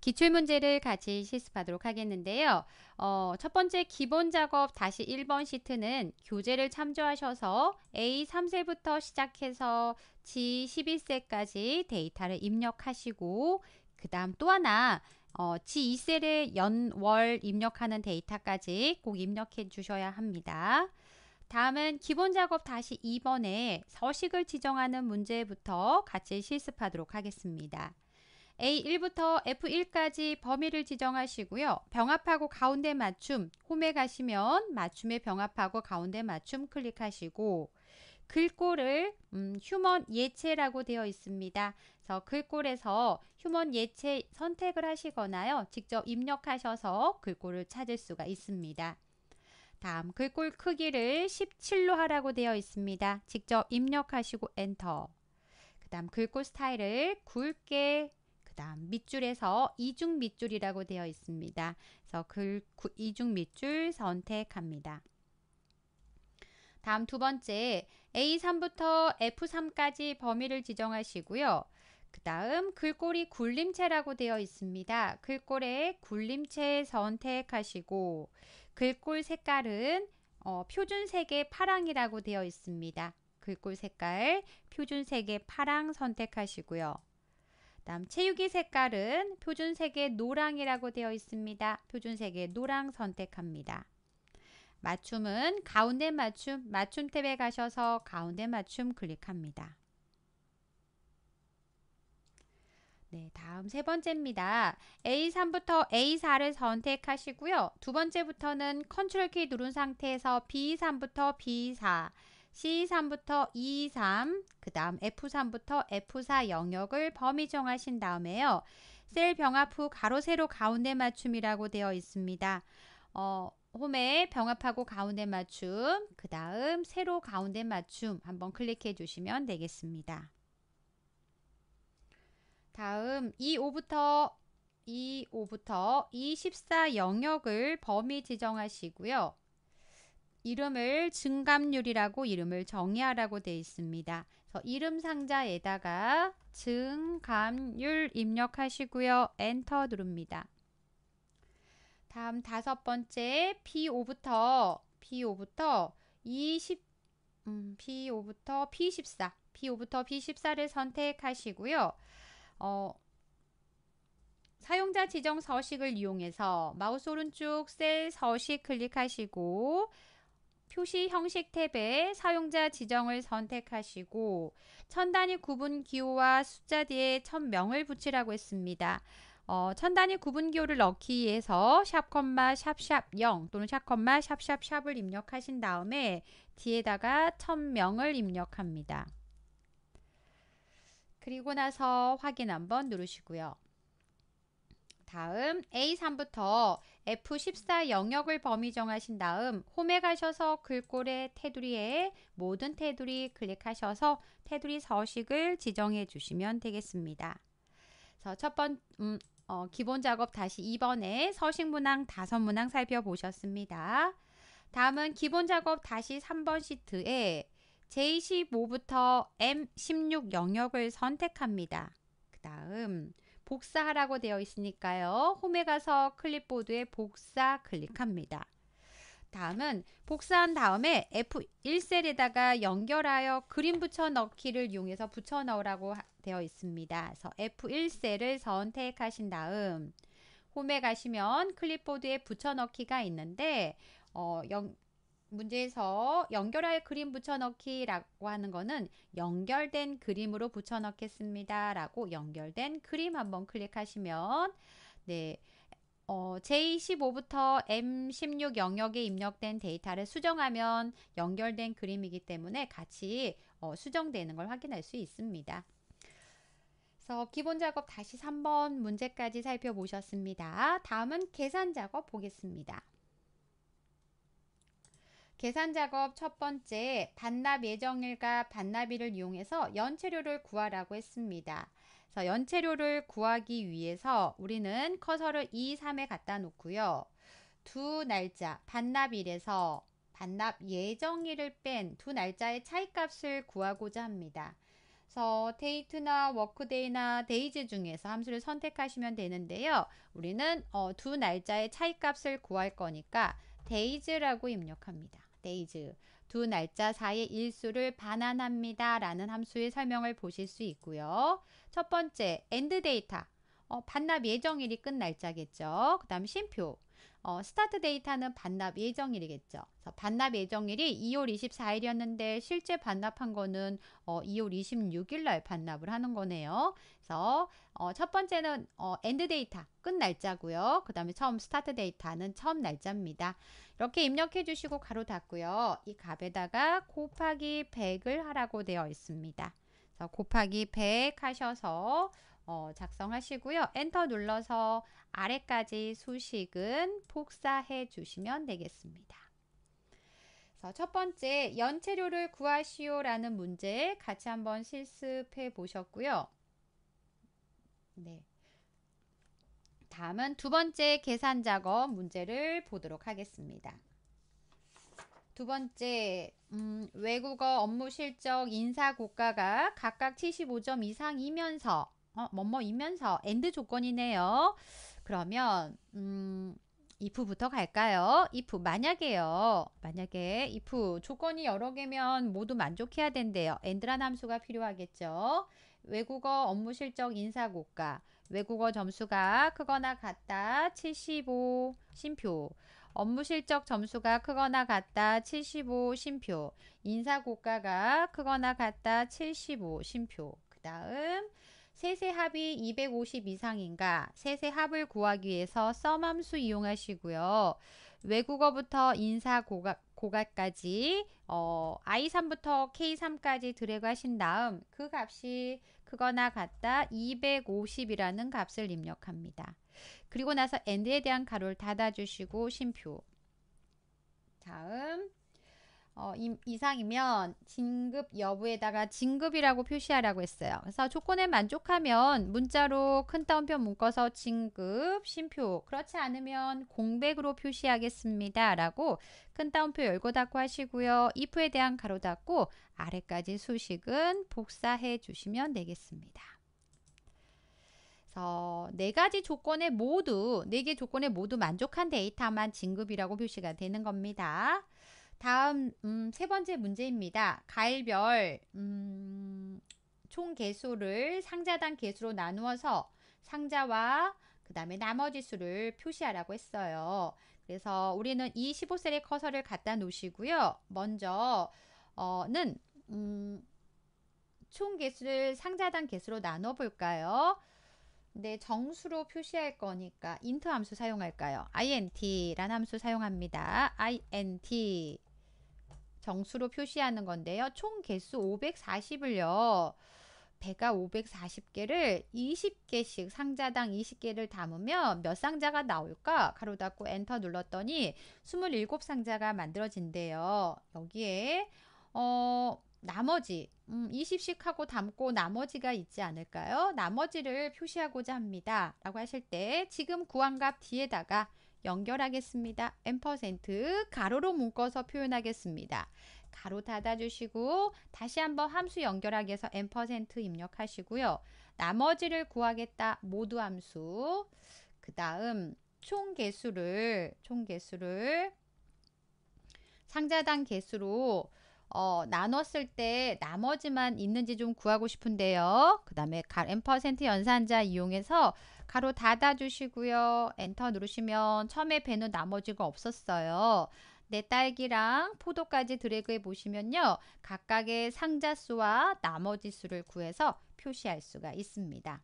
기출문제를 같이 실습하도록 하겠는데요. 어, 첫 번째 기본 작업 다시 1번 시트는 교재를 참조하셔서 A3세부터 시작해서 G11세까지 데이터를 입력하시고 그 다음 또 하나 어, G2셀에 연월 입력하는 데이터까지 꼭 입력해 주셔야 합니다. 다음은 기본 작업 다시 2번에 서식을 지정하는 문제부터 같이 실습하도록 하겠습니다. A1부터 F1까지 범위를 지정하시고요. 병합하고 가운데 맞춤 홈에 가시면 맞춤에 병합하고 가운데 맞춤 클릭하시고 글꼴을 음, 휴먼 예체라고 되어 있습니다. 그래서 글꼴에서 휴먼 예체 선택을 하시거나요. 직접 입력하셔서 글꼴을 찾을 수가 있습니다. 다음 글꼴 크기를 17로 하라고 되어 있습니다. 직접 입력하시고 엔터 그 다음 글꼴 스타일을 굵게 그다 밑줄에서 이중 밑줄이라고 되어 있습니다. 그래서 글 이중 밑줄 선택합니다. 다음 두 번째 A3부터 F3까지 범위를 지정하시고요. 그 다음 글꼴이 굴림체라고 되어 있습니다. 글꼴에 굴림체 선택하시고 글꼴 색깔은 어, 표준색의 파랑이라고 되어 있습니다. 글꼴 색깔 표준색의 파랑 선택하시고요. 다음 채우기 색깔은 표준색의 노랑이라고 되어 있습니다. 표준색의 노랑 선택합니다. 맞춤은 가운데 맞춤, 맞춤 탭에 가셔서 가운데 맞춤 클릭합니다. 네, 다음 세 번째입니다. A3부터 A4를 선택하시고요. 두 번째부터는 컨트롤 키 누른 상태에서 B3부터 B4, C3부터 E3, 그 다음 F3부터 F4 영역을 범위 정하신 다음에요. 셀 병합 후 가로 세로 가운데 맞춤이라고 되어 있습니다. 어, 홈에 병합하고 가운데 맞춤, 그 다음 세로 가운데 맞춤 한번 클릭해 주시면 되겠습니다. 다음 E5부터 E5부터 E14 영역을 범위 지정하시고요. 이름을 증감률이라고 이름을 정의하라고 되어 있습니다. 그래서 이름 상자에다가 증감률 입력하시고요. 엔터 누릅니다. 다음 다섯 번째 P5부터 P5부터 20 음, P5부터 P14 P5부터 P14를 선택하시고요. 어, 사용자 지정 서식을 이용해서 마우스 오른쪽 셀 서식 클릭하시고 표시 형식 탭에 사용자 지정을 선택하시고 천 단위 구분 기호와 숫자 뒤에 천 명을 붙이라고 했습니다. 어, 천 단위 구분 기호를 넣기 위해서 샵콤마 샵샵 0 또는 샵콤마 샵샵샵을 입력하신 다음에 뒤에다가 천 명을 입력합니다. 그리고 나서 확인 한번 누르시고요. 다음 A3부터 F14 영역을 범위 정하신 다음 홈에 가셔서 글꼴의 테두리에 모든 테두리 클릭하셔서 테두리 서식을 지정해 주시면 되겠습니다. 첫번 음, 어, 기본 작업 다시 2번에 서식 문항 다섯 문항 살펴보셨습니다. 다음은 기본 작업 다시 3번 시트에 J15부터 M16 영역을 선택합니다. 그 다음 복사하라고 되어 있으니까요. 홈에 가서 클립보드에 복사 클릭합니다. 다음은 복사한 다음에 F1셀에다가 연결하여 그림 붙여넣기를 이용해서 붙여넣으라고 되어 있습니다. 그래서 F1셀을 선택하신 다음 홈에 가시면 클립보드에 붙여넣기가 있는데 어, 연, 문제에서 연결할 그림 붙여넣기 라고 하는 거는 연결된 그림으로 붙여넣겠습니다 라고 연결된 그림 한번 클릭하시면 네 어, J15부터 M16 영역에 입력된 데이터를 수정하면 연결된 그림이기 때문에 같이 어, 수정되는 걸 확인할 수 있습니다. 그래서 기본 작업 다시 3번 문제까지 살펴보셨습니다. 다음은 계산 작업 보겠습니다. 계산 작업 첫 번째, 반납 예정일과 반납일을 이용해서 연체료를 구하라고 했습니다. 그래서 연체료를 구하기 위해서 우리는 커서를 2, 3에 갖다 놓고요. 두 날짜, 반납일에서 반납 예정일을 뺀 두 날짜의 차이값을 구하고자 합니다. 그래서 데이트나 워크데이나 데이즈 중에서 함수를 선택하시면 되는데요. 우리는 어, 두 날짜의 차이값을 구할 거니까 데이즈라고 입력합니다. days 두 날짜 사이의 일수를 반환합니다. 라는 함수의 설명을 보실 수 있고요. 첫 번째 end 데이터 어, 반납 예정일이 끝 날짜겠죠. 그 다음 심표 어, 스타트 데이터는 반납 예정일이겠죠. 반납 예정일이 2월 24일이었는데 실제 반납한 거는 어, 2월 26일 날 반납을 하는 거네요. 그래서 어, 첫 번째는 어, 엔드 데이터 끝 날짜고요. 그 다음에 처음 스타트 데이터는 처음 날짜입니다. 이렇게 입력해 주시고 가로 닫고요. 이 값에다가 곱하기 100을 하라고 되어 있습니다. 그래서 곱하기 100 하셔서 어, 작성하시고요. 엔터 눌러서 아래까지 수식은 복사해 주시면 되겠습니다. 첫 번째 연체료를 구하시오라는 문제 같이 한번 실습해 보셨고요. 네. 다음은 두 번째 계산 작업 문제를 보도록 하겠습니다. 두 번째, 음, 외국어 업무 실적 인사 고가가 각각 75점 이상이면서 어, 뭐뭐이면서 엔드 조건이네요. 그러면 음, if부터 갈까요? if 만약에요. 만약에 if 조건이 여러 개면 모두 만족해야 된대요. 엔드란 함수가 필요하겠죠. 외국어 업무 실적 인사고과, 외국어 점수가 크거나 같다 75 심표, 업무 실적 점수가 크거나 같다 75 심표, 인사고가가 크거나 같다 75 심표. 그 다음 세세 합이 250 이상인가 세세 합을 구하기 위해서 썸함수 이용하시고요. 외국어부터 인사 고각 고각까지 어, I3부터 K3까지 드래그 하신 다음 그 값이 그거나 같다 250이라는 값을 입력합니다. 그리고 나서 엔드에 대한 가로를 닫아주시고 심표 다음 어, 이상이면 진급 여부에다가 진급이라고 표시하라고 했어요. 그래서 조건에 만족하면 문자로 큰 따옴표 묶어서 진급 심표 그렇지 않으면 공백으로 표시하겠습니다. 라고 큰 따옴표 열고 닫고 하시고요. if에 대한 가로 닫고 아래까지 수식은 복사해 주시면 되겠습니다. 그래서 네 가지 조건에 모두 네 개 조건에 모두 만족한 데이터만 진급이라고 표시가 되는 겁니다. 다음 음, 세 번째 문제입니다. 가일별 음, 총 개수를 상자당 개수로 나누어서 상자와 그 다음에 나머지 수를 표시하라고 했어요. 그래서 우리는 이 15셀에 커서를 갖다 놓으시고요. 먼저 어는 음, 총 개수를 상자당 개수로 나눠 볼까요? 네, 정수로 표시할 거니까 인트 함수 사용할까요? i n t 라는 함수 사용합니다. int 정수로 표시하는 건데요. 총 개수 540을요. 배가 540개를 20개씩 상자당 20개를 담으면 몇 상자가 나올까? 가로 닫고 엔터 눌렀더니 27상자가 만들어진대요. 여기에 어 나머지 음, 20씩 하고 담고 나머지가 있지 않을까요? 나머지를 표시하고자 합니다. 라고 하실 때 지금 구한 값 뒤에다가 연결하겠습니다. 앰 가로로 묶어서 표현하겠습니다. 가로 닫아주시고 다시 한번 함수 연결하기 위해서 앰 입력하시고요. 나머지를 구하겠다 모두 함수 그 다음 총 개수를 총 개수를 상자당 개수로 어, 나눴을 때 나머지만 있는지 좀 구하고 싶은데요. 그 다음에 앰 연산자 이용해서 가로 닫아주시고요. 엔터 누르시면 처음에 배는 나머지가 없었어요. 내 딸기랑 포도까지 드래그해 보시면요. 각각의 상자 수와 나머지 수를 구해서 표시할 수가 있습니다.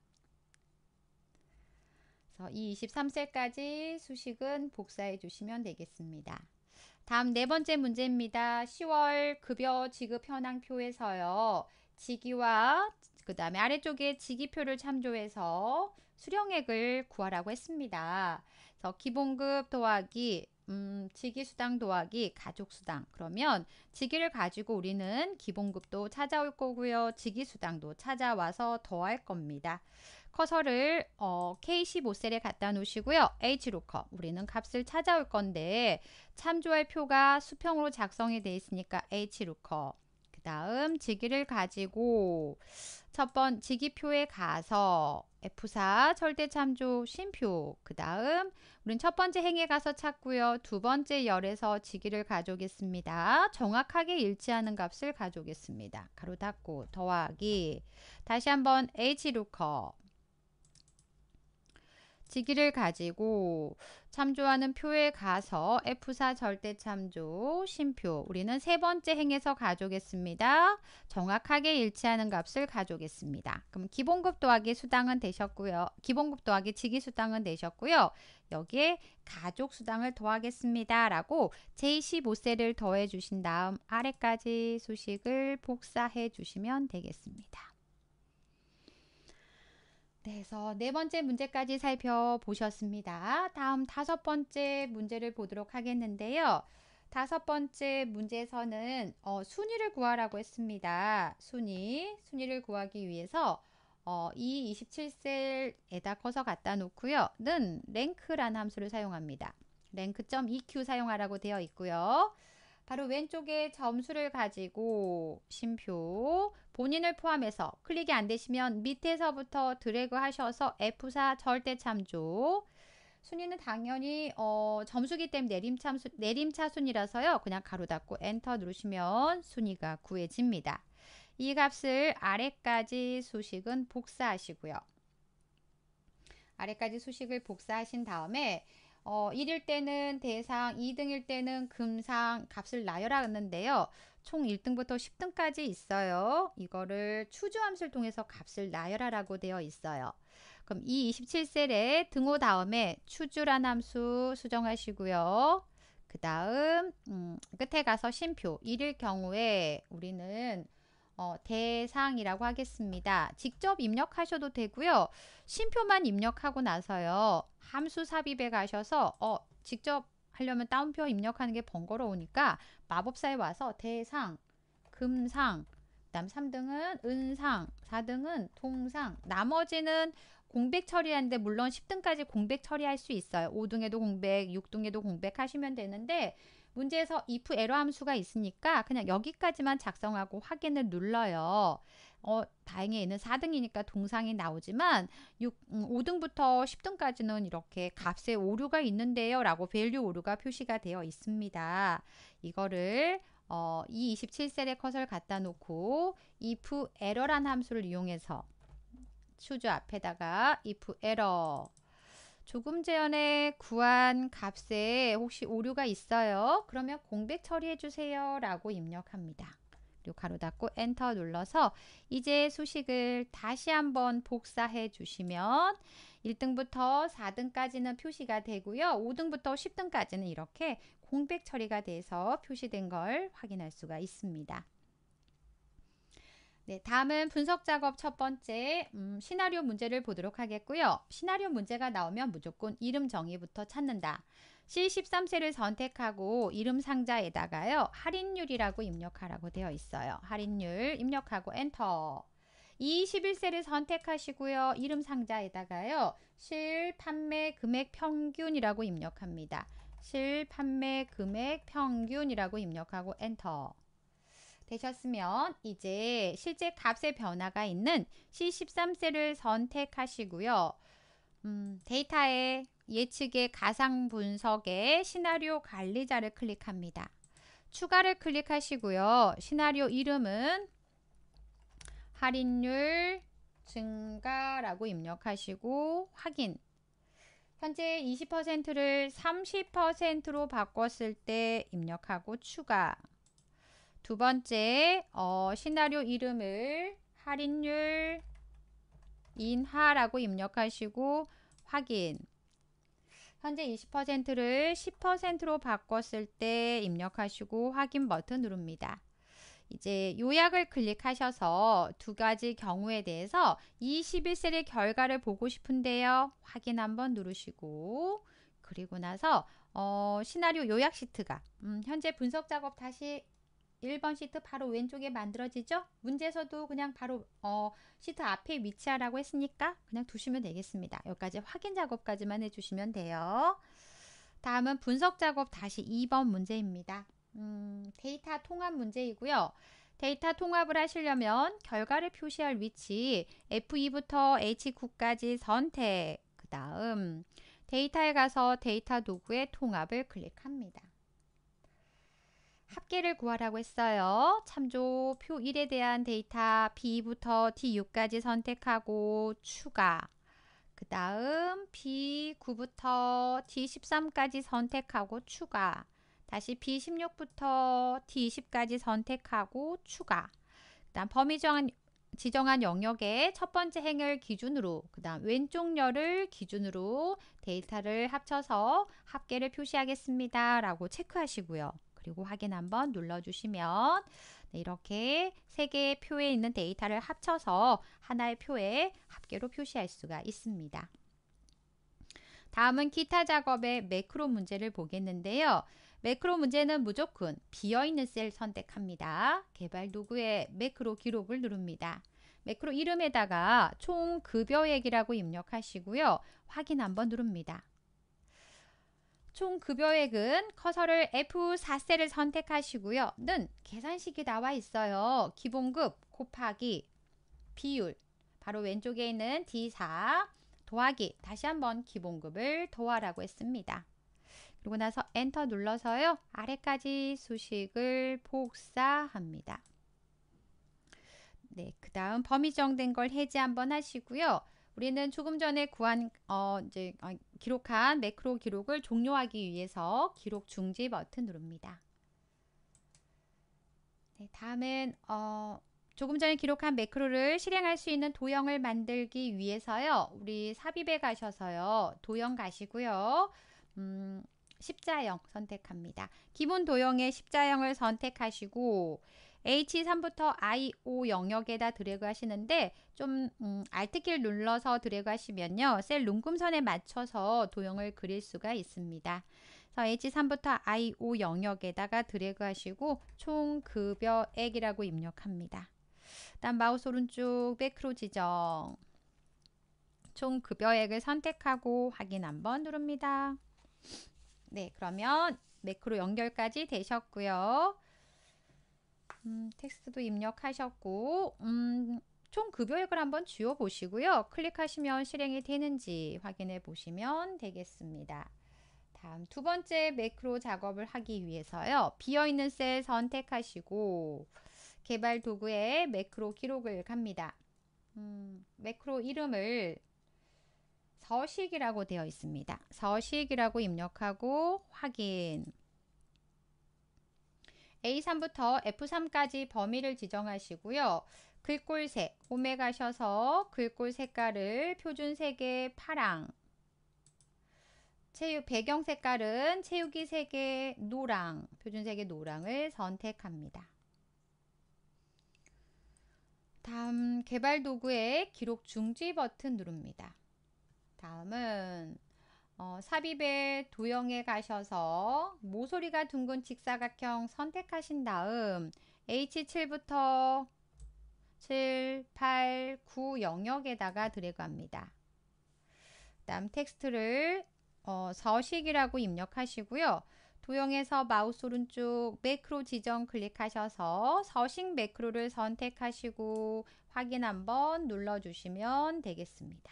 그래서 이 23셀까지 수식은 복사해 주시면 되겠습니다. 다음 네 번째 문제입니다. 10월 급여 지급 현황표에서요. 직위와 그 다음에 아래쪽에 직위표를 참조해서 수령액을 구하라고 했습니다. 그래서 기본급 도하기 음, 직위수당 도하기 가족수당 그러면 직위를 가지고 우리는 기본급도 찾아올 거고요. 직위수당도 찾아와서 더할 겁니다. 커서를 어, K15셀에 갖다 놓으시고요. H로커 우리는 값을 찾아올 건데 참조할 표가 수평으로 작성이 되어 있으니까 H로커 다음 지기를 가지고 첫 번 지기표에 가서 F4 절대 참조 쉼표 그 다음 우린 첫 번째 행에 가서 찾고요. 두 번째 열에서 지기를 가져오겠습니다. 정확하게 일치하는 값을 가져오겠습니다. 가로 닫고 더하기 다시 한번 H루커 직위를 가지고 참조하는 표에 가서 F4 절대 참조 심표 우리는 세 번째 행에서 가져오겠습니다. 정확하게 일치하는 값을 가져오겠습니다. 그럼 기본급 도하기 수당은 되셨고요. 기본급 도하기 직위 수당은 되셨고요. 여기에 가족 수당을 더하겠습니다. 라고 제15세를 더해 주신 다음 아래까지 수식을 복사해 주시면 되겠습니다. 상태서네 번째 문제까지 살펴보셨습니다. 다음 다섯 번째 문제를 보도록 하겠는데요. 다섯 번째 문제에서는 어, 순위를 구하라고 했습니다. 순위, 순위를 구하기 위해서 어, 이 27셀에다 커서 갖다 놓고요. 는 랭크라는 함수를 사용합니다. 랭크.eq 사용하라고 되어 있고요. 바로 왼쪽에 점수를 가지고 심표 본인을 포함해서 클릭이 안 되시면 밑에서부터 드래그 하셔서 F4 절대 참조 순위는 당연히 어, 점수기 때문에 내림차, 내림차 순이라서요. 그냥 가로 닫고 엔터 누르시면 순위가 구해집니다. 이 값을 아래까지 수식은 복사하시고요. 아래까지 수식을 복사하신 다음에 어, 1일 때는 대상, 2등일 때는 금상 값을 나열하는데요. 총 1등부터 10등까지 있어요. 이거를 추주함수를 통해서 값을 나열하라고 되어 있어요. 그럼 이 27셀에 등호 다음에 추주란 함수 수정하시고요. 그 다음 음, 끝에 가서 심표 1일 경우에 우리는 어, 대상이라고 하겠습니다. 직접 입력하셔도 되고요. 쉼표만 입력하고 나서요. 함수 삽입에 가셔서 어, 직접 하려면 다운표 입력하는 게 번거로우니까 마법사에 와서 대상, 금상, 그다음 3등은 은상, 4등은 동상, 나머지는 공백 처리하는데 물론 10등까지 공백 처리할 수 있어요. 5등에도 공백, 6등에도 공백 하시면 되는데 문제에서 if error 함수가 있으니까 그냥 여기까지만 작성하고 확인을 눌러요. 어, 다행히 얘는 4등이니까 동상이 나오지만 6, 5등부터 음, 10등까지는 이렇게 값에 오류가 있는데요. 라고 value 오류가 표시가 되어 있습니다. 이거를 어, 이 27셀에 컷을 갖다 놓고 if error란 함수를 이용해서 수주 앞에다가 if error 조금전에 구한 값에 혹시 오류가 있어요. 그러면 공백 처리해 주세요. 라고 입력합니다. 그리고 가로 닫고 엔터 눌러서 이제 수식을 다시 한번 복사해 주시면 1등부터 4등까지는 표시가 되고요. 5등부터 10등까지는 이렇게 공백 처리가 돼서 표시된 걸 확인할 수가 있습니다. 네, 다음은 분석 작업 첫 번째 음, 시나리오 문제를 보도록 하겠고요. 시나리오 문제가 나오면 무조건 이름 정의부터 찾는다. C13세를 선택하고 이름 상자에다가요. 할인율이라고 입력하라고 되어 있어요. 할인율 입력하고 엔터. 21세를 선택하시고요. 이름 상자에다가요. 실 판매 금액 평균이라고 입력합니다. 실 판매 금액 평균이라고 입력하고 엔터. 되셨으면 이제 실제 값의 변화가 있는 C13셀을 선택하시고요. 음, 데이터의 예측의 가상 분석의 시나리오 관리자를 클릭합니다. 추가를 클릭하시고요. 시나리오 이름은 할인율 증가라고 입력하시고 확인 현재 20%를 30%로 바꿨을 때 입력하고 추가 두 번째 어, 시나리오 이름을 할인율 인하라고 입력하시고 확인 현재 20%를 10%로 바꿨을 때 입력하시고 확인 버튼 누릅니다. 이제 요약을 클릭하셔서 두 가지 경우에 대해서 21셀의 결과를 보고 싶은데요. 확인 한번 누르시고 그리고 나서 어, 시나리오 요약 시트가 음, 현재 분석 작업 다시 1번 시트 바로 왼쪽에 만들어지죠? 문제에서도 그냥 바로 어, 시트 앞에 위치하라고 했으니까 그냥 두시면 되겠습니다. 여기까지 확인 작업까지만 해주시면 돼요. 다음은 분석 작업 다시 2번 문제입니다. 음, 데이터 통합 문제이고요. 데이터 통합을 하시려면 결과를 표시할 위치 F2부터 H9까지 선택 그 다음 데이터에 가서 데이터 도구의 통합을 클릭합니다. 합계를 구하라고 했어요. 참조 표 1에 대한 데이터 B부터 D6까지 선택하고 추가 그 다음 B9부터 D13까지 선택하고 추가 다시 B16부터 D20까지 선택하고 추가 그 다음 범위 정한, 지정한 영역의 첫 번째 행을 기준으로 그 다음 왼쪽 열을 기준으로 데이터를 합쳐서 합계를 표시하겠습니다 라고 체크하시고요. 그리고 확인 한번 눌러주시면 네, 이렇게 세 개의 표에 있는 데이터를 합쳐서 하나의 표에 합계로 표시할 수가 있습니다. 다음은 기타 작업의 매크로 문제를 보겠는데요. 매크로 문제는 무조건 비어있는 셀 선택합니다. 개발 도구의 매크로 기록을 누릅니다. 매크로 이름에다가 총 급여액이라고 입력하시고요. 확인 한번 누릅니다. 총 급여액은 커서를 F4셀을 선택하시고요. 는 계산식이 나와 있어요. 기본급 곱하기 비율 바로 왼쪽에 있는 D4 더하기 다시 한번 기본급을 더하라고 했습니다. 그리고 나서 엔터 눌러서요. 아래까지 수식을 복사합니다. 네, 그 다음 범위 정된 걸 해제 한번 하시고요. 우리는 조금 전에 구한 어 이제 아, 기록한 매크로 기록을 종료하기 위해서 기록 중지 버튼 누릅니다. 네, 다음은 어 조금 전에 기록한 매크로를 실행할 수 있는 도형을 만들기 위해서요. 우리 삽입에 가셔서요. 도형 가시고요. 음, 십자형 선택합니다. 기본 도형의 십자형을 선택하시고 H3부터 i o 영역에다 드래그 하시는데 좀 음, l t 키를 눌러서 드래그 하시면요. 셀 눈금선에 맞춰서 도형을 그릴 수가 있습니다. 그래서 H3부터 i o 영역에다가 드래그 하시고 총 급여액이라고 입력합니다. 다음 마우스 오른쪽 백크로 지정 총 급여액을 선택하고 확인 한번 누릅니다. 네, 그러면 매크로 연결까지 되셨고요. 음, 텍스트도 입력하셨고 음, 총 급여액을 한번 지워 보시고요. 클릭하시면 실행이 되는지 확인해 보시면 되겠습니다. 다음 두 번째 매크로 작업을 하기 위해서요. 비어있는 셀 선택하시고 개발 도구에 매크로 기록을 갑니다. 음, 매크로 이름을 서식이라고 되어 있습니다. 서식이라고 입력하고 확인 A3부터 F3까지 범위를 지정하시고요. 글꼴색, 홈에 가셔서 글꼴 색깔을 표준색의 파랑, 체육 배경 색깔은 채우기 색의 노랑, 표준색의 노랑을 선택합니다. 다음 개발 도구의 기록 중지 버튼 누릅니다. 다음은 어, 삽입에 도형에 가셔서 모서리가 둥근 직사각형 선택하신 다음 H7부터 7, 8, 9 영역에다가 드래그합니다. 다음 텍스트를 어, 서식이라고 입력하시고요. 도형에서 마우스 오른쪽 매크로 지정 클릭하셔서 서식 매크로를 선택하시고 확인 한번 눌러주시면 되겠습니다.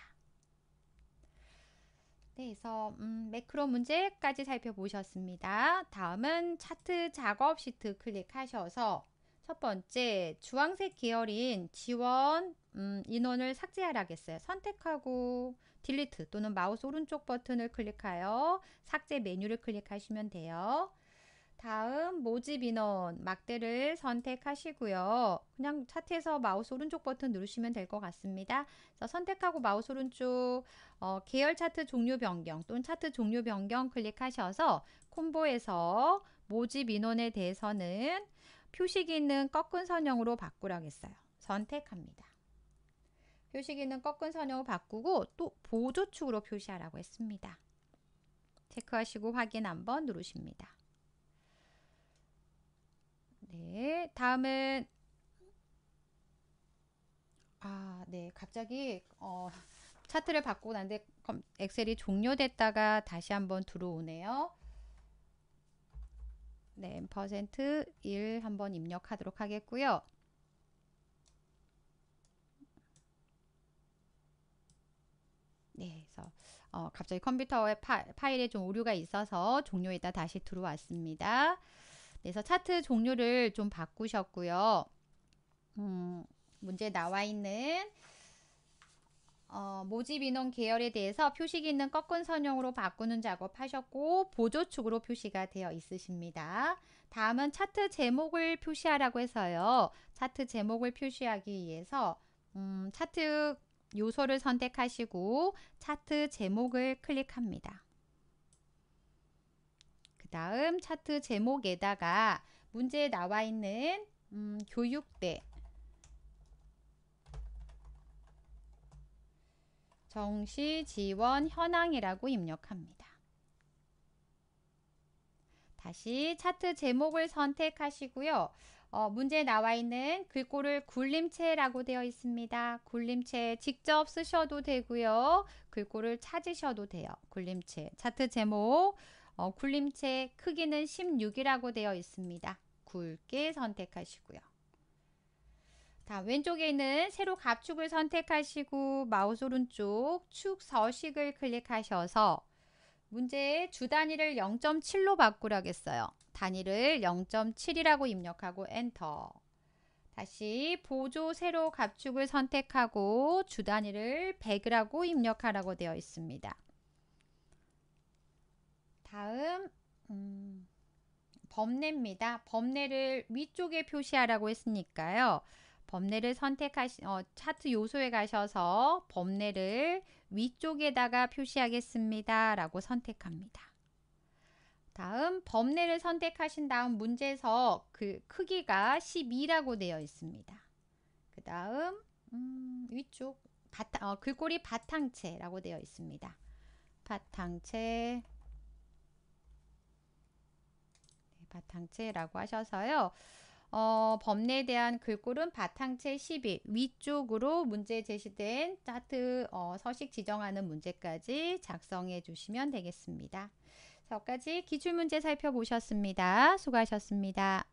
네, 그래서 음, 매크로 문제까지 살펴보셨습니다. 다음은 차트 작업 시트 클릭하셔서 첫 번째 주황색 계열인 지원 음, 인원을 삭제하라겠어요. 선택하고 딜리트 또는 마우스 오른쪽 버튼을 클릭하여 삭제 메뉴를 클릭하시면 돼요. 다음 모집 인원 막대를 선택하시고요. 그냥 차트에서 마우스 오른쪽 버튼 누르시면 될 것 같습니다. 선택하고 마우스 오른쪽 어, 계열 차트 종료 변경 또는 차트 종료 변경 클릭하셔서 콤보에서 모집 인원에 대해서는 표식 있는 꺾은 선형으로 바꾸라겠어요. 선택합니다. 표식 있는 꺾은 선형을 바꾸고 또 보조축으로 표시하라고 했습니다. 체크하시고 확인 한번 누르십니다. 다음은 아, 네. 갑자기 어, 차트를 받고 난데 엑셀이 종료됐다가 다시 한번 들어오네요. 네, 퍼센트 1 한번 입력하도록 하겠고요. 네, 그래서 어, 갑자기 컴퓨터의 파, 파일에 좀 오류가 있어서 종료했다 다시 들어왔습니다. 그래서 차트 종류를 좀 바꾸셨고요. 음, 문제 나와 있는 어, 모집 인원 계열에 대해서 표식 있는 꺾은 선형으로 바꾸는 작업하셨고 보조축으로 표시가 되어 있으십니다. 다음은 차트 제목을 표시하라고 해서요. 차트 제목을 표시하기 위해서 음, 차트 요소를 선택하시고 차트 제목을 클릭합니다. 다음 차트 제목에다가 문제에 나와 있는 음, 교육대 정시 지원 현황이라고 입력합니다. 다시 차트 제목을 선택하시고요. 어, 문제에 나와 있는 글꼴을 굴림체라고 되어 있습니다. 굴림체 직접 쓰셔도 되고요. 글꼴을 찾으셔도 돼요. 굴림체 차트 제목 어, 굴림체 크기는 16이라고 되어 있습니다. 굵게 선택하시고요. 자, 왼쪽에 있는 세로 갑축을 선택하시고 마우스 오른쪽 축 서식을 클릭하셔서 문제의 주 단위를 0.7로 바꾸라겠어요. 단위를 0.7이라고 입력하고 엔터. 다시 보조 세로 갑축을 선택하고 주 단위를 100이라고 입력하라고 되어 있습니다. 다음 음, 범례입니다. 범례를 위쪽에 표시하라고 했으니까요. 범례를 선택하시 어, 차트 요소에 가셔서 범례를 위쪽에다가 표시하겠습니다. 라고 선택합니다. 다음 범례를 선택하신 다음 문제에서 그 크기가 12라고 되어 있습니다. 그 다음 음, 위쪽 바탕, 어, 글꼴이 바탕체라고 되어 있습니다. 바탕체 바탕체라고 하셔서요. 어, 법례에 대한 글꼴은 바탕체 1 0 위쪽으로 문제 제시된 차트 어, 서식 지정하는 문제까지 작성해 주시면 되겠습니다. 저까지 기출문제 살펴보셨습니다. 수고하셨습니다.